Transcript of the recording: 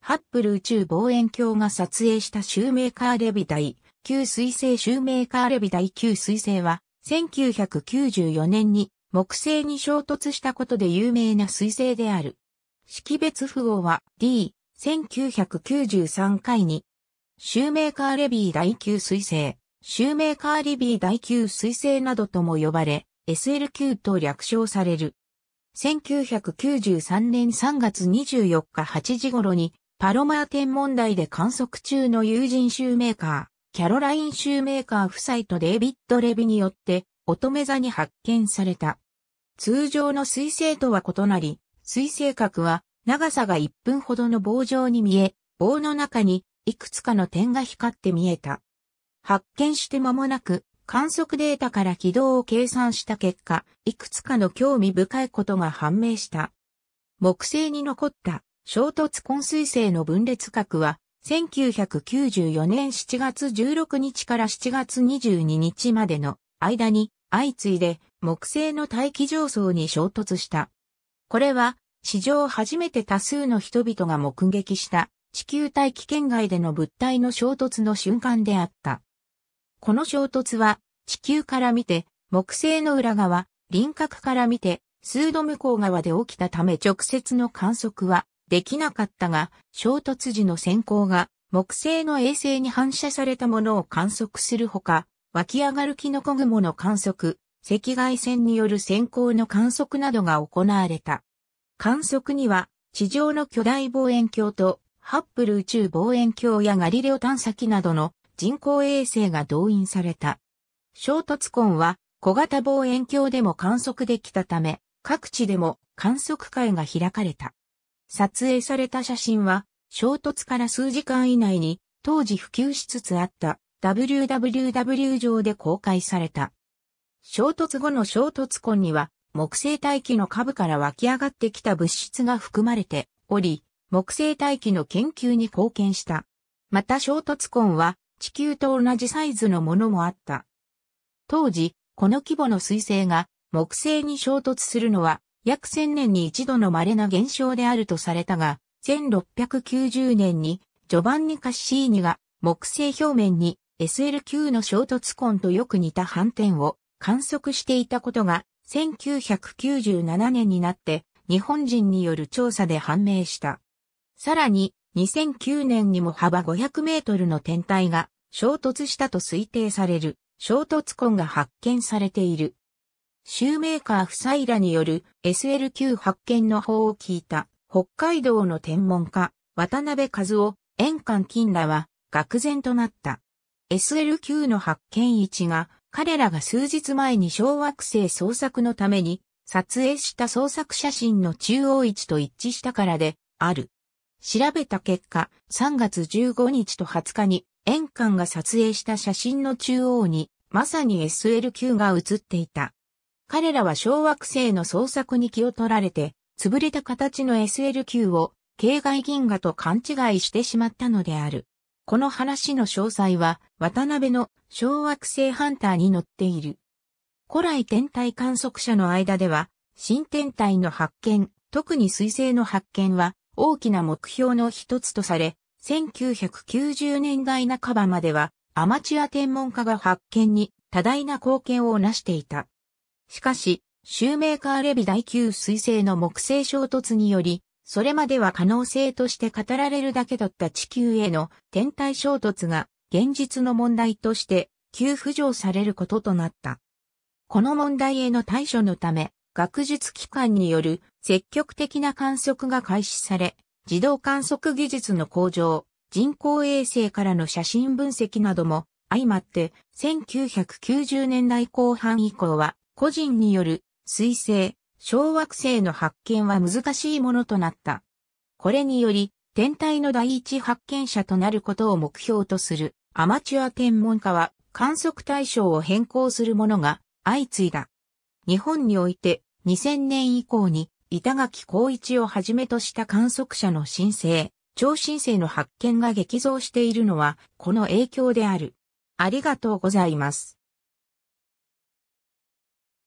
ハッブル宇宙望遠鏡が撮影したシューメーカーレビ第旧水星シューメーカーレビ第旧水星は、1994年に木星に衝突したことで有名な水星である。識別符号は D、1993回に、シューメーカーレビー第9水星、シューメーカーレビー第9水星などとも呼ばれ、SLQ と略称される。1993年3月24日8時頃にパロマー天文台で観測中の友人シューメーカー、キャロライン・シューメーカー夫妻とデイビッド・レビによって乙女座に発見された。通常の水星とは異なり、水星核は長さが1分ほどの棒状に見え、棒の中にいくつかの点が光って見えた。発見して間もなく、観測データから軌道を計算した結果、いくつかの興味深いことが判明した。木星に残った衝突根水性の分裂核は、1994年7月16日から7月22日までの間に相次いで木星の大気上層に衝突した。これは史上初めて多数の人々が目撃した地球大気圏外での物体の衝突の瞬間であった。この衝突は地球から見て木星の裏側、輪郭から見て、数度向こう側で起きたため直接の観測はできなかったが、衝突時の閃光が木星の衛星に反射されたものを観測するほか、湧き上がるキノコ雲の観測、赤外線による閃光の観測などが行われた。観測には、地上の巨大望遠鏡と、ハッブル宇宙望遠鏡やガリレオ探査機などの人工衛星が動員された。衝突痕は小型望遠鏡でも観測できたため、各地でも観測会が開かれた。撮影された写真は、衝突から数時間以内に、当時普及しつつあった WWW 上で公開された。衝突後の衝突痕には、木星大気の下部から湧き上がってきた物質が含まれており、木星大気の研究に貢献した。また衝突痕は地球と同じサイズのものもあった。当時、この規模の彗星が木星に衝突するのは約千0 0 0年に一度の稀な現象であるとされたが、1690年にジョバンニ・カッシーニが木星表面に s l q の衝突痕とよく似た反転を観測していたことが1997年になって日本人による調査で判明した。さらに2009年にも幅500メートルの天体が衝突したと推定される衝突痕が発見されている。シューメーカー夫妻らによる SLQ 発見の法を聞いた北海道の天文家渡辺和夫、円環金らは愕然となった。SLQ の発見位置が彼らが数日前に小惑星捜索のために撮影した捜索写真の中央位置と一致したからである。調べた結果、3月15日と20日に円環が撮影した写真の中央にまさに SLQ が写っていた。彼らは小惑星の捜索に気を取られて、潰れた形の SLQ を、境外銀河と勘違いしてしまったのである。この話の詳細は、渡辺の小惑星ハンターに載っている。古来天体観測者の間では、新天体の発見、特に彗星の発見は、大きな目標の一つとされ、1990年代半ばまでは、アマチュア天文家が発見に多大な貢献をなしていた。しかし、シューメーカーレビ第9彗星の木星衝突により、それまでは可能性として語られるだけだった地球への天体衝突が現実の問題として急浮上されることとなった。この問題への対処のため、学術機関による積極的な観測が開始され、自動観測技術の向上、人工衛星からの写真分析なども相まって1990年代後半以降は個人による水星、小惑星の発見は難しいものとなった。これにより、天体の第一発見者となることを目標とするアマチュア天文家は観測対象を変更するものが相次いだ。日本において2000年以降に板垣光一をはじめとした観測者の申請、超新星の発見が激増しているのはこの影響である。ありがとうございます。